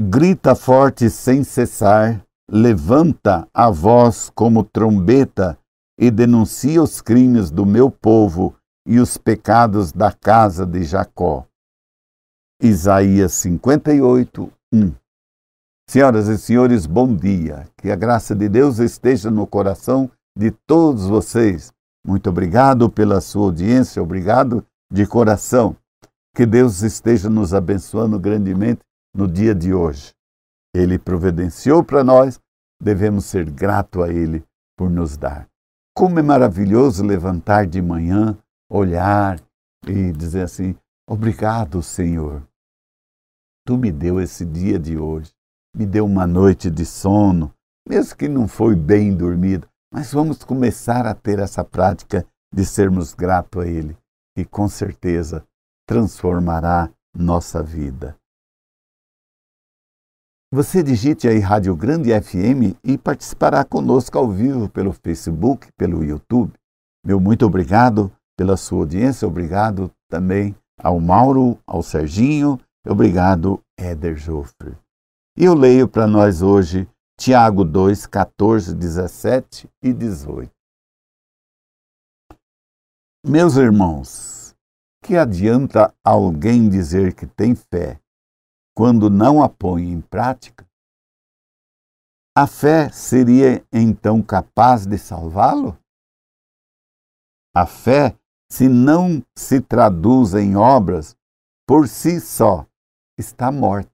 grita forte sem cessar, levanta a voz como trombeta e denuncia os crimes do meu povo e os pecados da casa de Jacó. Isaías 58, 1. Senhoras e senhores, bom dia. Que a graça de Deus esteja no coração de todos vocês. Muito obrigado pela sua audiência, obrigado de coração. Que Deus esteja nos abençoando grandemente no dia de hoje. Ele providenciou para nós, devemos ser grato a Ele por nos dar. Como é maravilhoso levantar de manhã, olhar e dizer assim: Obrigado, Senhor. Tu me deu esse dia de hoje, me deu uma noite de sono, mesmo que não foi bem dormida, mas vamos começar a ter essa prática de sermos gratos a Ele, que com certeza transformará nossa vida. Você digite aí Rádio Grande FM e participará conosco ao vivo pelo Facebook, pelo YouTube. Meu muito obrigado pela sua audiência, obrigado também ao Mauro, ao Serginho, obrigado Éder Joffre. E eu leio para nós hoje Tiago 2, 14, 17 e 18. Meus irmãos, que adianta alguém dizer que tem fé quando não a põe em prática, a fé seria então capaz de salvá-lo? A fé, se não se traduz em obras, por si só está morta.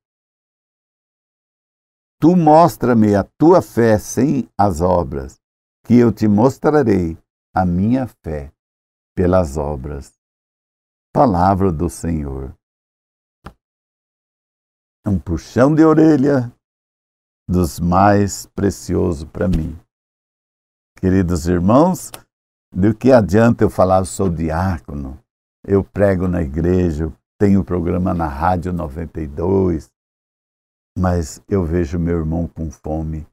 Tu mostra-me a tua fé sem as obras, que eu te mostrarei a minha fé pelas obras. Palavra do Senhor um puxão de orelha dos mais precioso para mim. Queridos irmãos, do que adianta eu falar eu sou diácono, eu prego na igreja, tenho programa na Rádio 92, mas eu vejo meu irmão com fome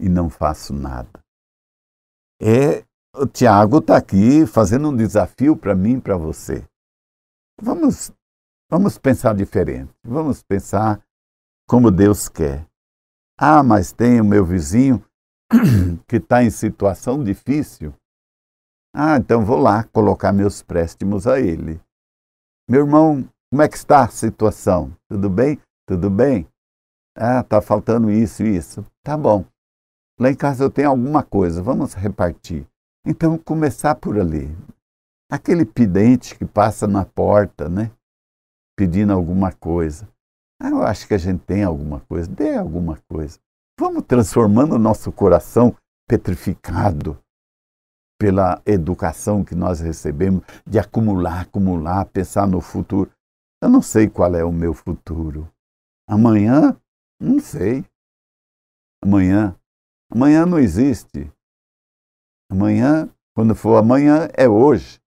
e não faço nada. É, o Tiago está aqui fazendo um desafio para mim, para você. Vamos, vamos pensar diferente. Vamos pensar como Deus quer. Ah, mas tem o meu vizinho que está em situação difícil. Ah, então vou lá colocar meus préstimos a ele. Meu irmão, como é que está a situação? Tudo bem? Tudo bem? Ah, está faltando isso e isso. Tá bom. Lá em casa eu tenho alguma coisa, vamos repartir. Então, começar por ali. Aquele pidente que passa na porta, né? Pedindo alguma coisa. Ah, eu acho que a gente tem alguma coisa, dê alguma coisa. Vamos transformando o nosso coração petrificado pela educação que nós recebemos de acumular, acumular, pensar no futuro. Eu não sei qual é o meu futuro. Amanhã, não sei. Amanhã, amanhã não existe. Amanhã, quando for amanhã, é hoje.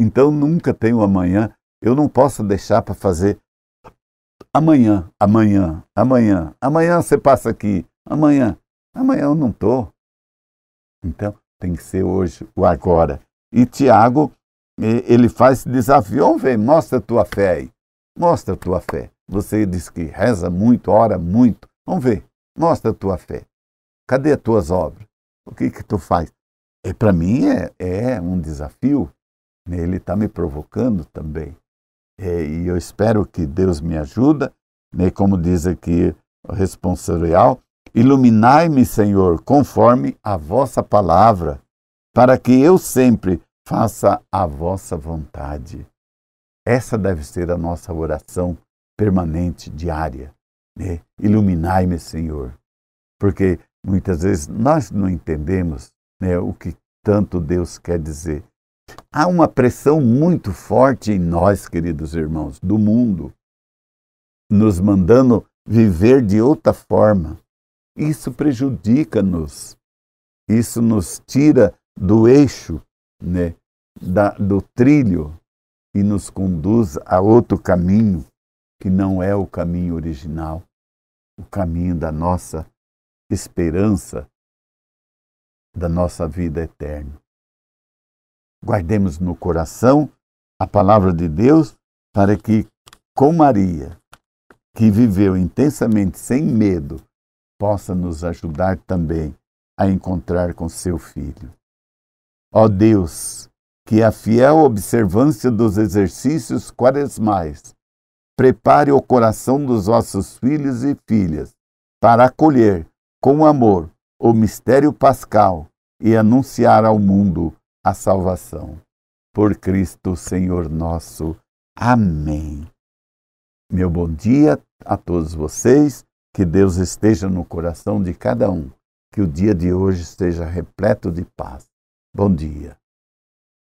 Então nunca tenho amanhã. Eu não posso deixar para fazer Amanhã, amanhã, amanhã, amanhã você passa aqui, amanhã, amanhã eu não estou. Então, tem que ser hoje, o agora. E Tiago, ele faz esse desafio: vamos vem, mostra a tua fé aí, mostra a tua fé. Você diz que reza muito, ora muito. Vamos ver, mostra a tua fé. Cadê as tuas obras? O que que tu faz? É, Para mim é, é um desafio. Ele está me provocando também. É, e eu espero que Deus me ajuda, né, como diz aqui o responsorial, iluminai-me, Senhor, conforme a vossa palavra, para que eu sempre faça a vossa vontade. Essa deve ser a nossa oração permanente, diária. Né? Iluminai-me, Senhor. Porque muitas vezes nós não entendemos né, o que tanto Deus quer dizer. Há uma pressão muito forte em nós, queridos irmãos, do mundo, nos mandando viver de outra forma. Isso prejudica-nos, isso nos tira do eixo, né, da, do trilho e nos conduz a outro caminho que não é o caminho original, o caminho da nossa esperança, da nossa vida eterna guardemos no coração a palavra de Deus para que, com Maria, que viveu intensamente sem medo, possa nos ajudar também a encontrar com seu filho. Ó Deus, que a fiel observância dos exercícios quaresmais prepare o coração dos vossos filhos e filhas para acolher com amor o mistério pascal e anunciar ao mundo a salvação. Por Cristo, Senhor nosso. Amém. Meu bom dia a todos vocês. Que Deus esteja no coração de cada um. Que o dia de hoje esteja repleto de paz. Bom dia.